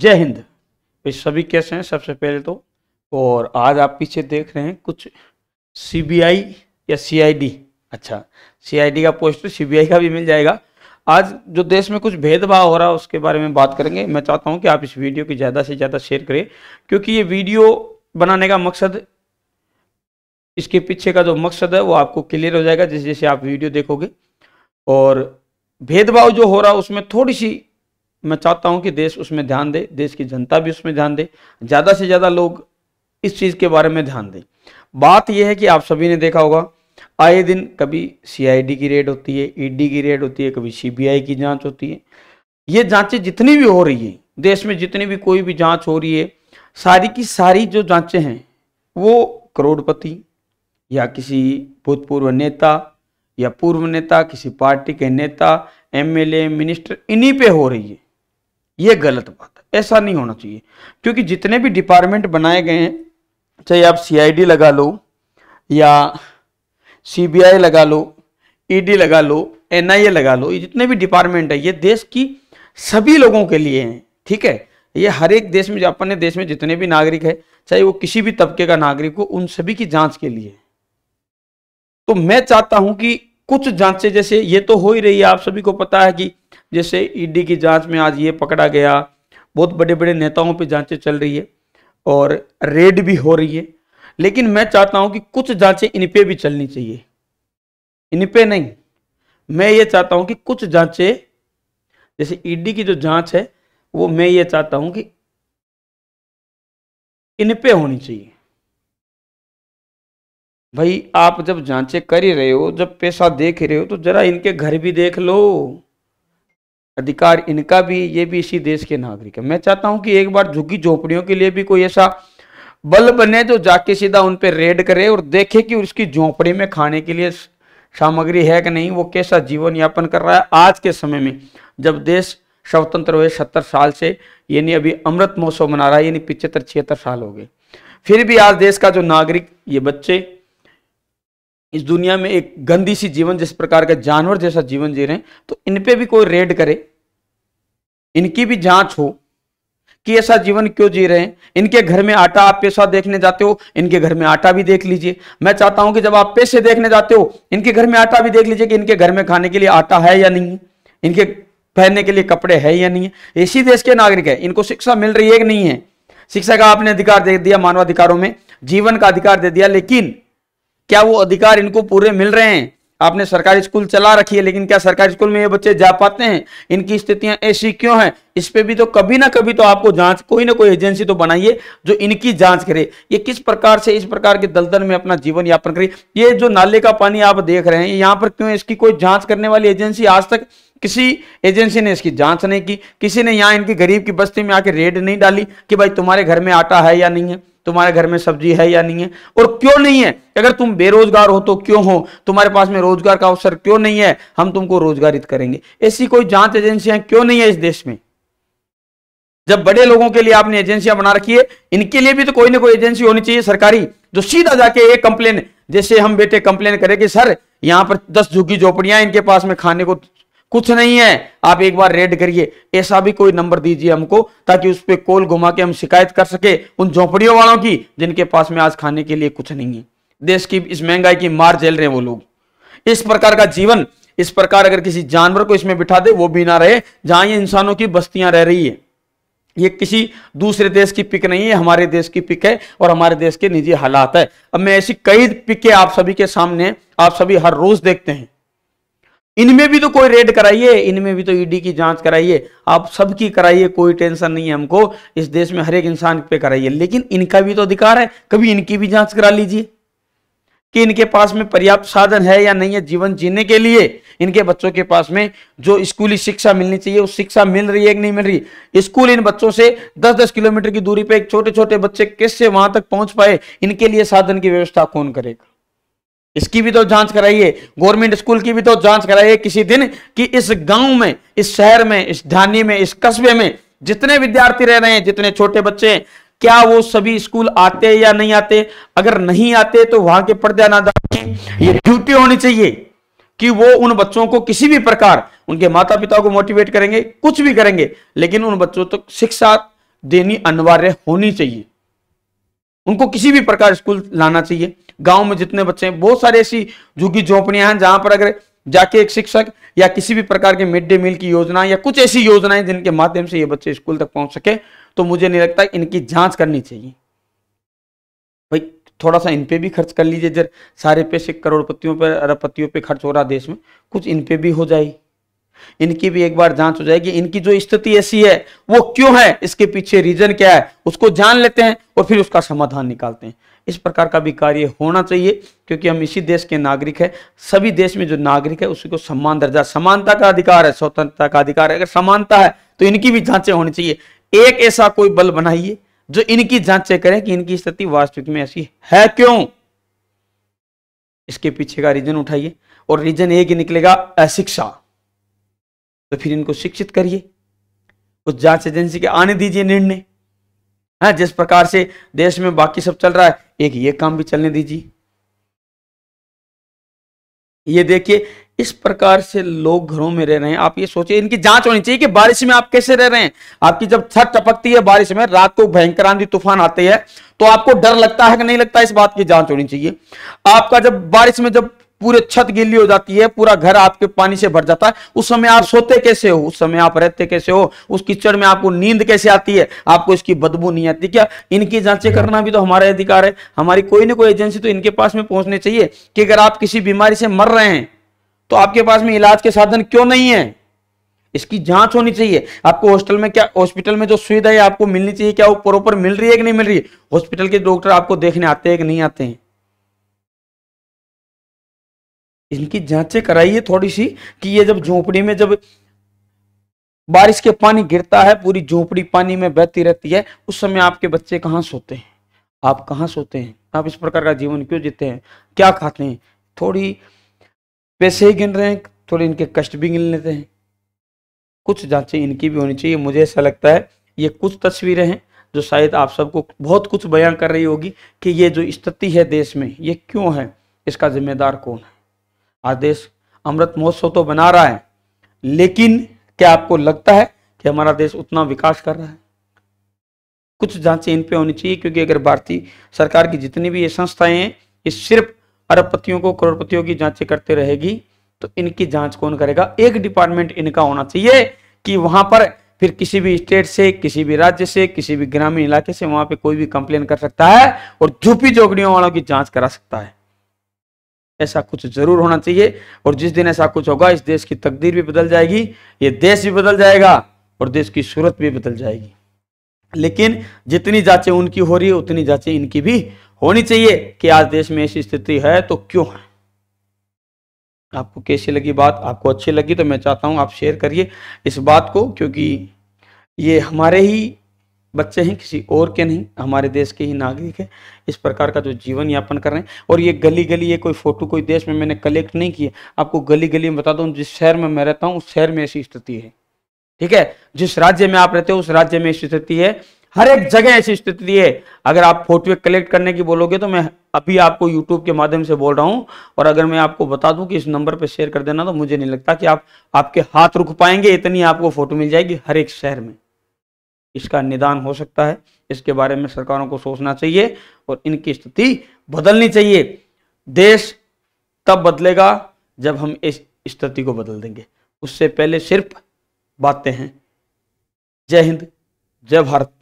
जय हिंद भाई तो सभी कैसे हैं सबसे पहले तो और आज आप पीछे देख रहे हैं कुछ सीबीआई या सीआईडी अच्छा सीआईडी का पोस्ट तो सीबीआई का भी मिल जाएगा आज जो देश में कुछ भेदभाव हो रहा है उसके बारे में बात करेंगे मैं चाहता हूं कि आप इस वीडियो की ज़्यादा से ज़्यादा शेयर करें क्योंकि ये वीडियो बनाने का मकसद इसके पीछे का जो मकसद है वो आपको क्लियर हो जाएगा जैसे जैसे आप वीडियो देखोगे और भेदभाव जो हो रहा है उसमें थोड़ी सी मैं चाहता हूं कि देश उसमें ध्यान दे देश की जनता भी उसमें ध्यान दे ज़्यादा से ज़्यादा लोग इस चीज़ के बारे में ध्यान दें बात यह है कि आप सभी ने देखा होगा आए दिन कभी सीआईडी की रेड होती है ईडी e की रेड होती है कभी सीबीआई की जांच होती है ये जांचें जितनी भी हो रही है देश में जितनी भी कोई भी जांच हो रही है सारी की सारी जो जांचें हैं वो करोड़पति या किसी भूतपूर्व नेता या पूर्व नेता किसी पार्टी के नेता एमएलए मिनिस्टर इन्हीं पे हो रही है यह गलत बात है ऐसा नहीं होना चाहिए क्योंकि जितने भी डिपार्टमेंट बनाए गए हैं चाहे आप सीआईडी लगा लो या सीबीआई लगा लो ईडी e लगा लो एनआईए लगा लो ये जितने भी डिपार्टमेंट है ये देश की सभी लोगों के लिए हैं ठीक है ये हर एक देश में जो अपने देश में जितने भी नागरिक है चाहे वो किसी भी तबके का नागरिक हो उन सभी की जांच के लिए तो मैं चाहता हूं कि कुछ जांचें जैसे ये तो हो ही रही है आप सभी को पता है कि जैसे ईडी की जांच में आज ये पकड़ा गया बहुत बड़े बड़े नेताओं पे जांचें चल रही है और रेड भी हो रही है लेकिन मैं चाहता हूं कि कुछ जांचें इन पे भी चलनी चाहिए इन पे नहीं मैं ये चाहता हूं कि कुछ जांचें जैसे ईडी की जो जांच है वो मैं ये चाहता हूं कि इन पे होनी चाहिए भाई आप जब जांचें कर ही रहे हो जब पैसा देख रहे हो तो जरा इनके घर भी देख लो अधिकार इनका भी ये भी इसी देश के नागरिक है मैं चाहता हूं कि एक बार झुकी झोपड़ियों के लिए भी कोई ऐसा बल बने जो जाके सीधा उन पर रेड करे और देखे कि उसकी झोपड़ी में खाने के लिए सामग्री है कि नहीं वो कैसा जीवन यापन कर रहा है आज के समय में जब देश स्वतंत्र हुए सत्तर साल से यानी अभी अमृत महोत्सव मना रहा है यानी पिछहत्तर छिहत्तर साल हो गए फिर भी आज देश का जो नागरिक ये बच्चे इस दुनिया में एक गंदी सी जीवन जिस प्रकार का जानवर जैसा जीवन जी रहे हैं तो इन पे भी कोई रेड करे इनकी भी जांच हो कि ऐसा जीवन क्यों जी रहे हैं इनके घर में आटा आप पैसा देखने जाते हो इनके घर में आटा भी देख लीजिए मैं चाहता हूं कि जब आप पैसे देखने जाते हो इनके घर में आटा भी देख लीजिए कि इनके घर में खाने के लिए आटा है या नहीं इनके पहनने के लिए कपड़े है या नहीं है इसी देश के नागरिक है इनको शिक्षा मिल रही है कि नहीं है शिक्षा का आपने अधिकार दे दिया मानवाधिकारों में जीवन का अधिकार दे दिया लेकिन क्या वो अधिकार इनको पूरे मिल रहे हैं आपने सरकारी स्कूल चला रखी है लेकिन क्या सरकारी स्कूल में ये बच्चे जा पाते हैं इनकी स्थितियां ऐसी क्यों हैं इस पे भी तो कभी ना कभी तो आपको जांच कोई ना कोई एजेंसी तो बनाइए जो इनकी जांच करे ये किस प्रकार से इस प्रकार के दलदल में अपना जीवन यापन करे ये जो नाले का पानी आप देख रहे हैं यहाँ पर क्यों इसकी कोई जांच करने वाली एजेंसी आज तक किसी एजेंसी ने इसकी जांच नहीं की किसी ने यहाँ इनकी गरीब की बस्ती में आके रेड नहीं डाली कि भाई तुम्हारे घर में आटा है या नहीं है तुम्हारे घर में सब्जी है या नहीं है और क्यों नहीं है अगर तुम बेरोजगार हो तो क्यों हो तुम्हारे पास में रोजगार का अवसर क्यों नहीं है हम तुमको रोजगारित करेंगे ऐसी कोई जांच एजेंसियां क्यों नहीं है इस देश में जब बड़े लोगों के लिए आपने एजेंसियां बना रखी है इनके लिए भी तो कोई ना कोई एजेंसी होनी चाहिए सरकारी जो सीधा जाके एक कंप्लेन जैसे हम बेटे कंप्लेन करें कि सर यहां पर दस झुग्गी झोपड़ियां इनके पास में खाने को कुछ नहीं है आप एक बार रेड करिए ऐसा भी कोई नंबर दीजिए हमको ताकि उस पर कॉल घुमा के हम शिकायत कर सके उन झोंपड़ियों वालों की जिनके पास में आज खाने के लिए कुछ नहीं है देश की इस महंगाई की मार झेल रहे हैं वो लोग इस प्रकार का जीवन इस प्रकार अगर किसी जानवर को इसमें बिठा दे वो भी ना रहे जहां ये इंसानों की बस्तियां रह रही है ये किसी दूसरे देश की पिक नहीं है हमारे देश की पिक है और हमारे देश के निजी हालात है अब मैं ऐसी कई पिकें आप सभी के सामने आप सभी हर रोज देखते हैं इनमें भी तो कोई रेड कराइए इनमें भी तो ईडी e की जांच कराइए आप सबकी कराइए कोई टेंशन नहीं है हमको इस देश में हर एक इंसान पे कराइए लेकिन इनका भी तो अधिकार है कभी इनकी भी जांच करा लीजिए कि इनके पास में पर्याप्त साधन है या नहीं है जीवन जीने के लिए इनके बच्चों के पास में जो स्कूली शिक्षा मिलनी चाहिए वो शिक्षा मिल रही है कि नहीं मिल रही स्कूल इन बच्चों से 10-10 किलोमीटर की दूरी पर एक छोटे छोटे बच्चे किससे वहां तक पहुंच पाए इनके लिए साधन की व्यवस्था कौन करेगा इसकी भी तो जांच कराइए गवर्नमेंट स्कूल की भी तो जांच कराइए किसी दिन कि इस गांव में इस शहर में इस धानी में इस कस्बे में जितने विद्यार्थी रह रहे हैं जितने छोटे बच्चे हैं क्या वो सभी स्कूल आते हैं या नहीं आते अगर नहीं आते तो वहां के ना जाते ये ड्यूटी होनी चाहिए कि वो उन बच्चों को किसी भी प्रकार उनके माता पिता को मोटिवेट करेंगे कुछ भी करेंगे लेकिन उन बच्चों तक तो शिक्षा देनी अनिवार्य होनी चाहिए उनको किसी भी प्रकार स्कूल लाना चाहिए गांव में जितने बच्चे हैं बहुत सारी ऐसी झुग्गी झोंपड़ियां हैं जहां पर अगर जाके एक शिक्षक या किसी भी प्रकार के मिड डे मील की योजना या कुछ ऐसी योजनाएं जिनके माध्यम से ये बच्चे स्कूल तक पहुंच सके तो मुझे नहीं लगता इनकी जांच करनी चाहिए भाई थोड़ा सा इनपे भी खर्च कर लीजिए जर सारे पैसे करोड़पतियों पर अरबपतियों पे खर्च हो रहा देश में कुछ इनपे भी हो जाए इनकी भी एक बार जांच हो जाएगी इनकी जो स्थिति ऐसी है वो क्यों है इसके पीछे रीजन क्या है उसको जान लेते हैं और फिर उसका समाधान निकालते हैं इस प्रकार का भी कार्य होना चाहिए क्योंकि हम इसी देश के नागरिक है सभी देश में जो नागरिक है उसी को सम्मान दर्जा समानता का अधिकार है स्वतंत्रता का अधिकार है अगर समानता है तो इनकी भी जांचें होनी चाहिए एक ऐसा कोई बल बनाइए जो इनकी जांचें करें कि इनकी स्थिति वास्तविक में ऐसी है क्यों इसके पीछे का रीजन उठाइए और रीजन एक ही निकलेगा अशिक्षा तो फिर इनको शिक्षित करिए उस जांच एजेंसी के आने दीजिए निर्णय है हाँ, जिस प्रकार से देश में बाकी सब चल रहा है एक ये काम भी चलने दीजिए ये देखिए इस प्रकार से लोग घरों में रह रहे हैं आप ये सोचिए इनकी जांच होनी चाहिए कि बारिश में आप कैसे रह रहे हैं आपकी जब छत टपकती है बारिश में रात को भयंकर आंधी तूफान आते हैं तो आपको डर लगता है कि नहीं लगता इस बात की जांच होनी चाहिए आपका जब बारिश में जब पूरे छत गिली हो जाती है पूरा घर आपके पानी से भर जाता है उस समय आप सोते कैसे हो उस समय आप रहते कैसे हो उस कीचड़ में आपको नींद कैसे आती है आपको इसकी बदबू नहीं आती क्या इनकी जांचें करना भी तो हमारा अधिकार है हमारी कोई ना कोई एजेंसी तो इनके पास में पहुंचने चाहिए कि अगर आप किसी बीमारी से मर रहे हैं तो आपके पास में इलाज के साधन क्यों नहीं है इसकी जांच होनी चाहिए आपको हॉस्टल में क्या हॉस्पिटल में जो सुविधा है आपको मिलनी चाहिए क्या वो प्रॉपर मिल रही है कि नहीं मिल रही है हॉस्पिटल के डॉक्टर आपको देखने आते हैं कि नहीं आते हैं इनकी जांचें कराइए थोड़ी सी कि ये जब झोपड़ी में जब बारिश के पानी गिरता है पूरी झोपड़ी पानी में बहती रहती है उस समय आपके बच्चे कहाँ सोते हैं आप कहाँ सोते हैं आप इस प्रकार का जीवन क्यों जीते हैं क्या खाते हैं थोड़ी पैसे ही गिन रहे हैं थोड़े इनके कष्ट भी गिन लेते हैं कुछ जांचें इनकी भी होनी चाहिए मुझे ऐसा लगता है ये कुछ तस्वीरें हैं जो शायद आप सबको बहुत कुछ बयां कर रही होगी कि ये जो स्थिति है देश में ये क्यों है इसका जिम्मेदार कौन है आज देश अमृत महोत्सव तो बना रहा है लेकिन क्या आपको लगता है कि हमारा देश उतना विकास कर रहा है कुछ जांचें इन पे होनी चाहिए क्योंकि अगर भारतीय सरकार की जितनी भी ये संस्थाएं हैं ये सिर्फ अरबपतियों को करोड़पतियों की जांचें करते रहेगी तो इनकी जांच कौन करेगा एक डिपार्टमेंट इनका होना चाहिए कि वहां पर फिर किसी भी स्टेट से किसी भी राज्य से किसी भी ग्रामीण इलाके से वहां पे कोई भी कंप्लेन कर सकता है और झूपी झोंकड़ियों वालों की जांच करा सकता है ऐसा कुछ जरूर होना चाहिए और जिस दिन ऐसा कुछ होगा इस देश की तकदीर भी बदल जाएगी ये देश भी बदल जाएगा और देश की सूरत भी बदल जाएगी लेकिन जितनी जांचें उनकी हो रही है उतनी जांचें इनकी भी होनी चाहिए कि आज देश में ऐसी स्थिति है तो क्यों है आपको कैसी लगी बात आपको अच्छी लगी तो मैं चाहता हूं आप शेयर करिए इस बात को क्योंकि ये हमारे ही बच्चे हैं किसी और के नहीं हमारे देश के ही नागरिक है इस प्रकार का जो जीवन यापन कर रहे हैं और ये गली गली ये कोई फोटो कोई देश में मैंने कलेक्ट नहीं किया आपको गली गली में बता दो जिस शहर में मैं रहता हूँ उस शहर में ऐसी स्थिति है ठीक है जिस राज्य में आप रहते हो उस राज्य में ऐसी स्थिति है हर एक जगह ऐसी स्थिति है अगर आप फोटो कलेक्ट करने की बोलोगे तो मैं अभी आपको यूट्यूब के माध्यम से बोल रहा हूँ और अगर मैं आपको बता दूं कि इस नंबर पर शेयर कर देना तो मुझे नहीं लगता कि आप आपके हाथ रुक पाएंगे इतनी आपको फोटो मिल जाएगी हर एक शहर में इसका निदान हो सकता है इसके बारे में सरकारों को सोचना चाहिए और इनकी स्थिति बदलनी चाहिए देश तब बदलेगा जब हम इस स्थिति को बदल देंगे उससे पहले सिर्फ बातें हैं जय हिंद जय भारत